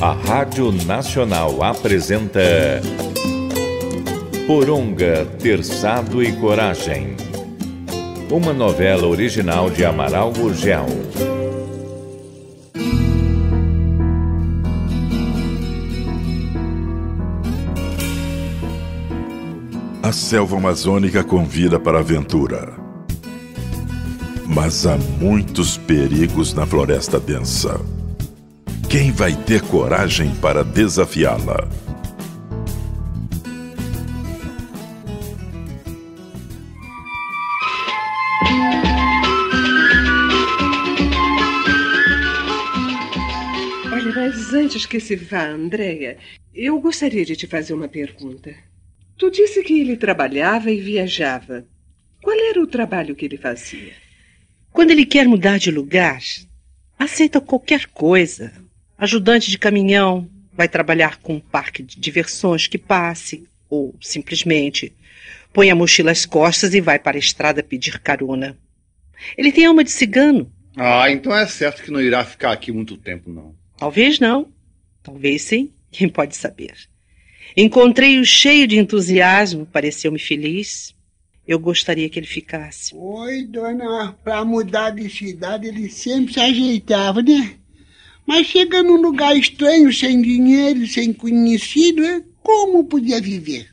A Rádio Nacional apresenta Poronga, Terçado e Coragem. Uma novela original de Amaral Gurgel. A selva amazônica convida para a aventura mas há muitos perigos na floresta densa. Quem vai ter coragem para desafiá-la? Olha, mas antes que se vá, Andréia, eu gostaria de te fazer uma pergunta. Tu disse que ele trabalhava e viajava. Qual era o trabalho que ele fazia? Quando ele quer mudar de lugar, aceita qualquer coisa. Ajudante de caminhão, vai trabalhar com um parque de diversões que passe, ou simplesmente põe a mochila às costas e vai para a estrada pedir carona. Ele tem alma de cigano. Ah, então é certo que não irá ficar aqui muito tempo, não. Talvez não. Talvez sim. Quem pode saber? Encontrei-o cheio de entusiasmo, pareceu-me feliz eu gostaria que ele ficasse. Oi, dona, para mudar de cidade ele sempre se ajeitava, né? Mas chega num lugar estranho, sem dinheiro, sem conhecido, é como podia viver?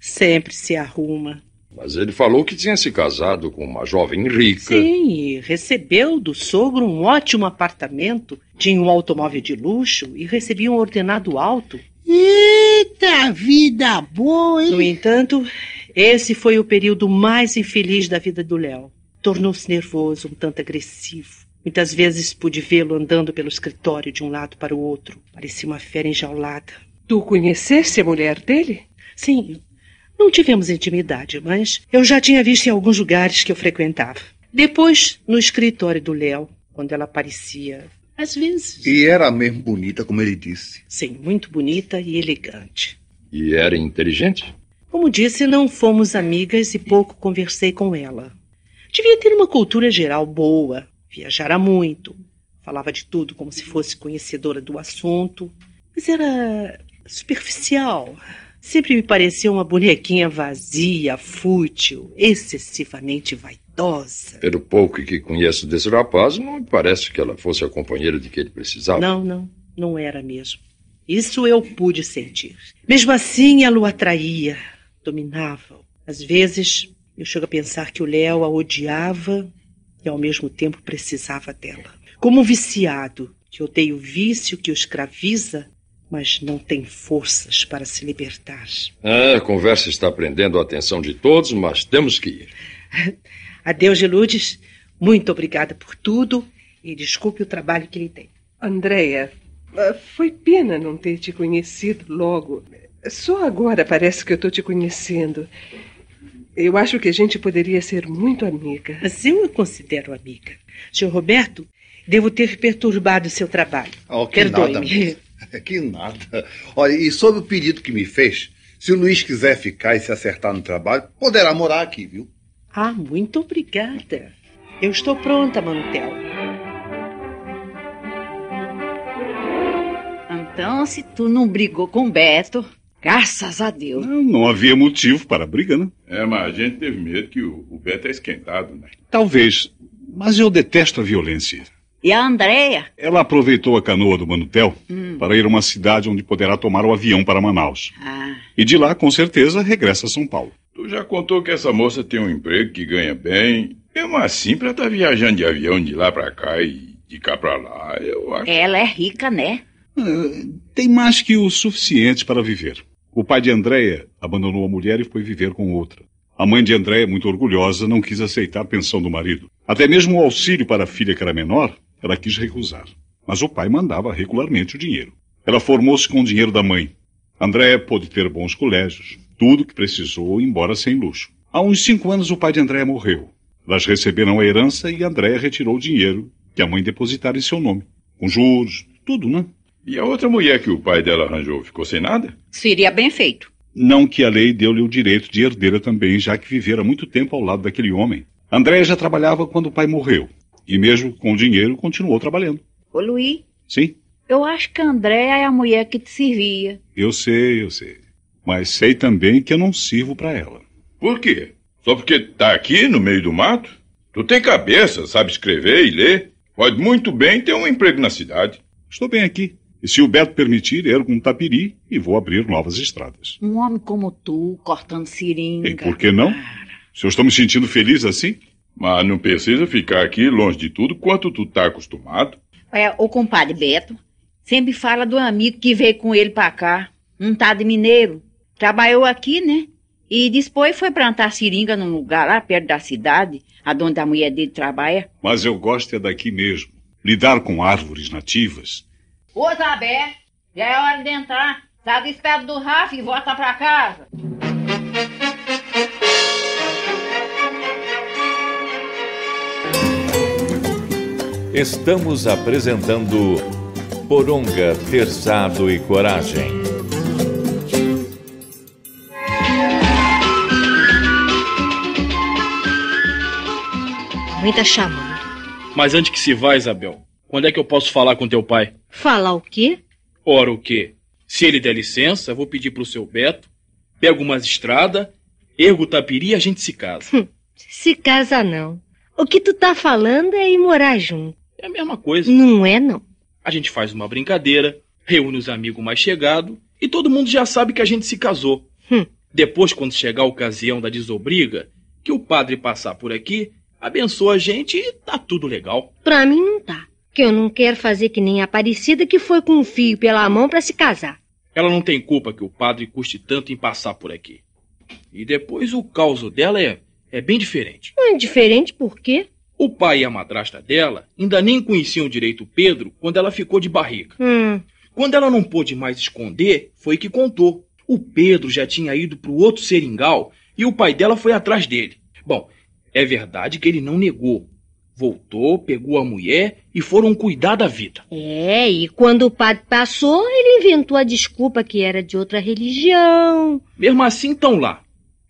Sempre se arruma. Mas ele falou que tinha se casado com uma jovem rica. Sim, recebeu do sogro um ótimo apartamento, tinha um automóvel de luxo e recebia um ordenado alto. Eita, vida boa, hein? No entanto, esse foi o período mais infeliz da vida do Léo. Tornou-se nervoso, um tanto agressivo. Muitas vezes pude vê-lo andando pelo escritório de um lado para o outro. Parecia uma fera enjaulada. Tu conheceste a mulher dele? Sim. Não tivemos intimidade, mas eu já tinha visto em alguns lugares que eu frequentava. Depois, no escritório do Léo, quando ela aparecia, às vezes. E era mesmo bonita, como ele disse. Sim, muito bonita e elegante. E era inteligente? Como disse, não fomos amigas e pouco conversei com ela. Devia ter uma cultura geral boa, viajara muito, falava de tudo como se fosse conhecedora do assunto, mas era superficial. Sempre me pareceu uma bonequinha vazia, fútil, excessivamente vaidosa. Pelo pouco que conheço desse rapaz, não me parece que ela fosse a companheira de que ele precisava. Não, não, não era mesmo. Isso eu pude sentir. Mesmo assim, ela o atraía, dominavam. Às vezes, eu chego a pensar que o Léo a odiava e ao mesmo tempo precisava dela. Como um viciado que odeia o vício que o escraviza, mas não tem forças para se libertar. Ah, a conversa está prendendo a atenção de todos, mas temos que ir. Adeus, Geludes. Muito obrigada por tudo e desculpe o trabalho que lhe dei. Andréia, foi pena não ter te conhecido logo. Só agora parece que eu estou te conhecendo. Eu acho que a gente poderia ser muito amiga. Mas eu a considero amiga. Senhor Roberto, devo ter perturbado o seu trabalho. Oh, que perdoe Nada. Que nada. Olha, e sobre o pedido que me fez, se o Luiz quiser ficar e se acertar no trabalho, poderá morar aqui, viu? Ah, muito obrigada. Eu estou pronta, Manutel. Então, se tu não brigou com Beto, Graças a Deus. Não, não, havia motivo para a briga, né? É, mas a gente teve medo que o, o Beto é esquentado, né? Talvez, mas eu detesto a violência. E a Andréia? Ela aproveitou a canoa do Manutel hum. para ir a uma cidade onde poderá tomar o avião para Manaus. Ah. E de lá, com certeza, regressa a São Paulo. Tu já contou que essa moça tem um emprego que ganha bem. Mesmo assim, pra estar tá viajando de avião de lá pra cá e de cá pra lá, eu acho... Ela é rica, né? Ah, tem mais que o suficiente para viver. O pai de Andréia abandonou a mulher e foi viver com outra. A mãe de Andréia, muito orgulhosa, não quis aceitar a pensão do marido. Até mesmo o auxílio para a filha que era menor, ela quis recusar. Mas o pai mandava regularmente o dinheiro. Ela formou-se com o dinheiro da mãe. Andréia pôde ter bons colégios, tudo que precisou, embora sem luxo. Há uns cinco anos o pai de Andréia morreu. Elas receberam a herança e Andréia retirou o dinheiro que a mãe depositara em seu nome. Com juros, tudo, né? E a outra mulher que o pai dela arranjou ficou sem nada? Seria bem feito. Não que a lei deu-lhe o direito de herdeira também, já que vivera muito tempo ao lado daquele homem. Andréia já trabalhava quando o pai morreu. E mesmo com o dinheiro, continuou trabalhando. Ô, Luí. Sim? Eu acho que a Andréia é a mulher que te servia. Eu sei, eu sei. Mas sei também que eu não sirvo para ela. Por quê? Só porque tá aqui no meio do mato? Tu tem cabeça, sabe escrever e ler. Pode muito bem ter um emprego na cidade. Estou bem aqui. E se o Beto permitir, ergo um tapiri e vou abrir novas estradas. Um homem como tu, cortando seringa. E por que não? Se eu estou me sentindo feliz assim? Mas não precisa ficar aqui longe de tudo quanto tu tá acostumado. É, o compadre Beto sempre fala do amigo que veio com ele para cá, um tá de mineiro. Trabalhou aqui, né? E depois foi plantar seringa num lugar lá perto da cidade, aonde a mulher dele trabalha. Mas eu gosto é daqui mesmo. Lidar com árvores nativas, Ô, Zabé, já é hora de entrar. Sai do espelho do Rafa e volta pra casa. Estamos apresentando Poronga, Terçado e Coragem. Mãe tá chamando. Né? Mas antes que se vá, Isabel, quando é que eu posso falar com teu pai? Falar o quê? Ora, o quê? Se ele der licença, vou pedir pro seu Beto, pego umas estradas, ergo o tapiri e a gente se casa. Hum, se casa não. O que tu tá falando é ir morar junto. É a mesma coisa. Não é, não. A gente faz uma brincadeira, reúne os amigos mais chegados e todo mundo já sabe que a gente se casou. Hum. Depois, quando chegar a ocasião da desobriga, que o padre passar por aqui, abençoa a gente e tá tudo legal. Pra mim não tá. Que eu não quero fazer que nem a Aparecida que foi com um fio pela mão para se casar. Ela não tem culpa que o padre custe tanto em passar por aqui. E depois o caos dela é, é bem diferente. É diferente por quê? O pai e a madrasta dela ainda nem conheciam direito o Pedro quando ela ficou de barriga. Hum. Quando ela não pôde mais esconder, foi que contou. O Pedro já tinha ido para o outro seringal e o pai dela foi atrás dele. Bom, é verdade que ele não negou, Voltou, pegou a mulher e foram cuidar da vida. É, e quando o padre passou, ele inventou a desculpa que era de outra religião. Mesmo assim, estão lá,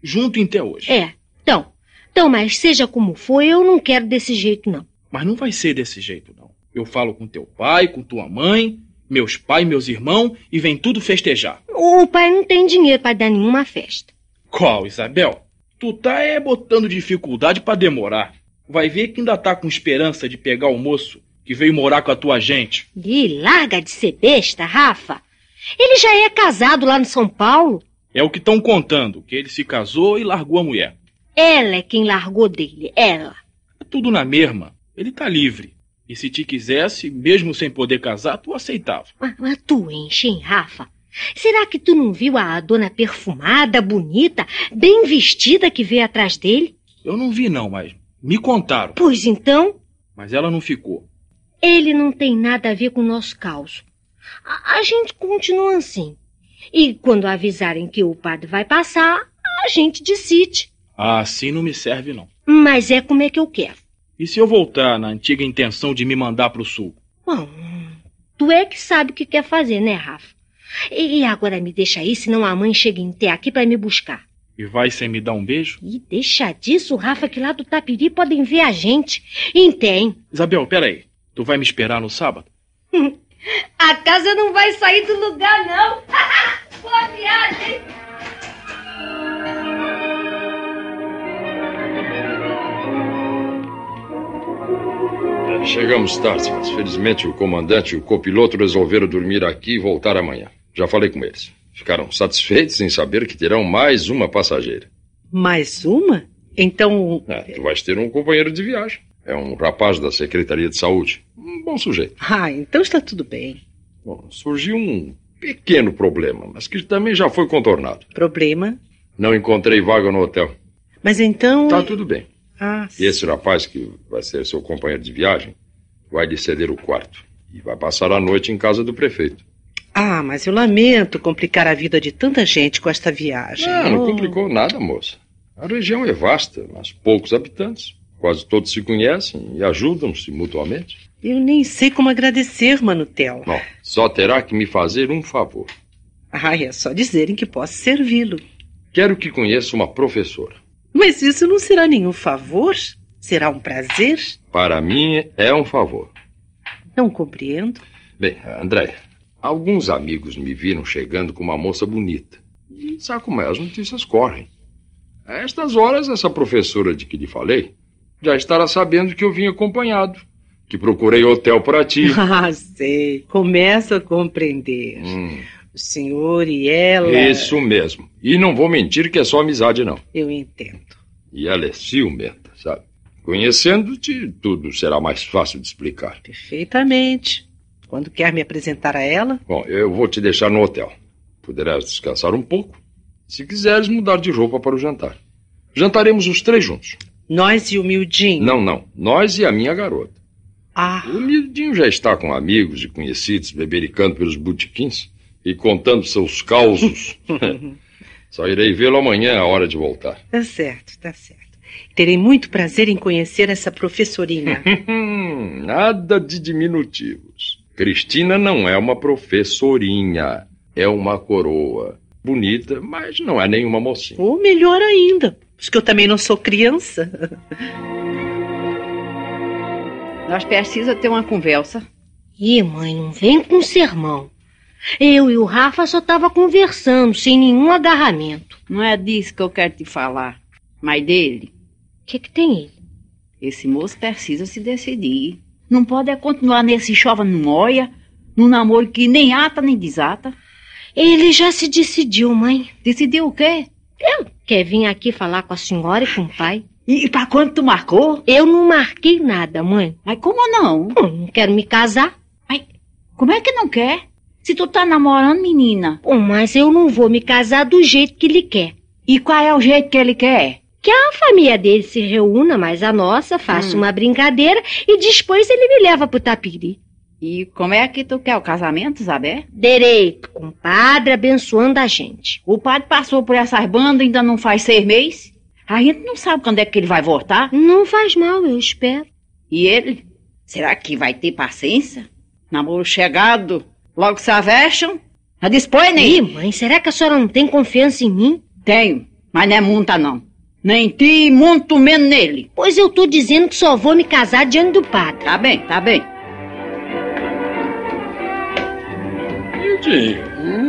junto até hoje. É, então. Então, mas seja como for, eu não quero desse jeito, não. Mas não vai ser desse jeito, não. Eu falo com teu pai, com tua mãe, meus pais, meus irmãos, e vem tudo festejar. O pai não tem dinheiro para dar nenhuma festa. Qual, Isabel? Tu tá é botando dificuldade para demorar. Vai ver que ainda tá com esperança de pegar o moço que veio morar com a tua gente. E larga de ser besta, Rafa. Ele já é casado lá no São Paulo. É o que estão contando, que ele se casou e largou a mulher. Ela é quem largou dele, ela. É tudo na mesma. Ele tá livre. E se te quisesse, mesmo sem poder casar, tu aceitava. Mas, mas tu enche, hein, Rafa? Será que tu não viu a dona perfumada, bonita, bem vestida que veio atrás dele? Eu não vi, não, mas me contaram. Pois então? Mas ela não ficou. Ele não tem nada a ver com o nosso caos. A, a gente continua assim. E quando avisarem que o padre vai passar, a gente decide. Ah, assim não me serve, não. Mas é como é que eu quero. E se eu voltar na antiga intenção de me mandar para o sul? Bom, tu é que sabe o que quer fazer, né, Rafa? E agora me deixa aí, senão a mãe chega em até aqui para me buscar. E vai sem me dar um beijo? E deixa disso, Rafa, que lá do Tapiri podem ver a gente. E Isabel, peraí. Tu vai me esperar no sábado? a casa não vai sair do lugar, não. Boa viagem! É, chegamos tarde, mas felizmente o comandante e o copiloto resolveram dormir aqui e voltar amanhã. Já falei com eles. Ficaram satisfeitos em saber que terão mais uma passageira. Mais uma? Então. É, tu vais ter um companheiro de viagem. É um rapaz da Secretaria de Saúde. Um bom sujeito. Ah, então está tudo bem. Bom, surgiu um pequeno problema, mas que também já foi contornado. Problema? Não encontrei vaga no hotel. Mas então. está tudo bem. Ah, sim. Esse rapaz, que vai ser seu companheiro de viagem, vai lhe ceder o quarto e vai passar a noite em casa do prefeito. Ah, mas eu lamento complicar a vida de tanta gente com esta viagem. Não, não né? complicou nada, moça. A região é vasta, mas poucos habitantes. Quase todos se conhecem e ajudam-se mutuamente. Eu nem sei como agradecer, Manutel. Bom, só terá que me fazer um favor. Ah, é só dizerem que posso servi-lo. Quero que conheça uma professora. Mas isso não será nenhum favor? Será um prazer? Para mim é um favor. Não compreendo. Bem, Andréia, Alguns amigos me viram chegando com uma moça bonita. E sabe como é? As notícias correm. A estas horas, essa professora de que lhe falei já estará sabendo que eu vim acompanhado, que procurei hotel para ti. Ah, sei. Começo a compreender. Hum. O senhor e ela. Isso mesmo. E não vou mentir que é só amizade, não. Eu entendo. E ela é ciumenta, sabe? Conhecendo-te, tudo será mais fácil de explicar. Perfeitamente. Quando quer me apresentar a ela? Bom, eu vou te deixar no hotel. Poderás descansar um pouco. Se quiseres mudar de roupa para o jantar. Jantaremos os três juntos. Nós e o Mildinho? Não, não. Nós e a minha garota. Ah. O Mildinho já está com amigos e conhecidos, bebericando pelos botiquins e contando seus causos. Só irei vê-lo amanhã, à é hora de voltar. Tá certo, tá certo. Terei muito prazer em conhecer essa professorinha. Nada de diminutivos. Cristina não é uma professorinha, é uma coroa. Bonita, mas não é nenhuma mocinha. Ou melhor ainda, porque eu também não sou criança. Nós precisamos ter uma conversa. Ih, mãe, não vem com sermão. Eu e o Rafa só tava conversando, sem nenhum agarramento. Não é disso que eu quero te falar, mas dele. O que, que tem ele? Esse moço precisa se decidir. Não pode é continuar nesse chova não olha, num namoro que nem ata nem desata. Ele já se decidiu, mãe. Decidiu o quê? Eu. Quer vir aqui falar com a senhora e com o pai? E, e pra quando tu marcou? Eu não marquei nada, mãe. Mas como não? Hum, não quero me casar. Mas como é que não quer? Se tu tá namorando, menina. Bom, mas eu não vou me casar do jeito que ele quer. E qual é o jeito que ele quer? que a família dele se reúna, mas a nossa, faça hum. uma brincadeira e depois ele me leva pro tapiri. E como é que tu quer o casamento, Isabel? Direito, com o padre abençoando a gente. O padre passou por essas bandas ainda não faz seis meses? A gente não sabe quando é que ele vai voltar. Não faz mal, eu espero. E ele? Será que vai ter paciência? Namoro chegado, logo se avestam? já dispõe, né? Ih, mãe, será que a senhora não tem confiança em mim? Tenho, mas não é muita não. Nem ti, muito menos nele. Pois eu tô dizendo que só vou me casar diante do padre. Tá bem, tá bem. Sim.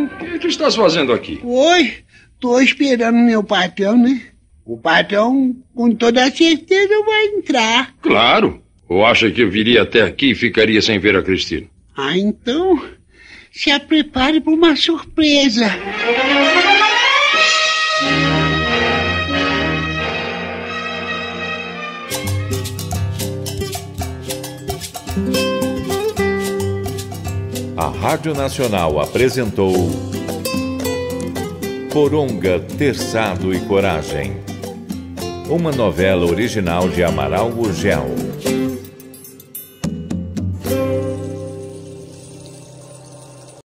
O que, é que estás fazendo aqui? Oi, tô esperando meu patrão, né? O patrão, com toda certeza, vai entrar. Claro. Ou acha que eu viria até aqui e ficaria sem ver a Cristina? Ah, então, se prepare para uma surpresa. Rádio Nacional apresentou Coronga Terçado e Coragem. Uma novela original de Amaral Gurgel.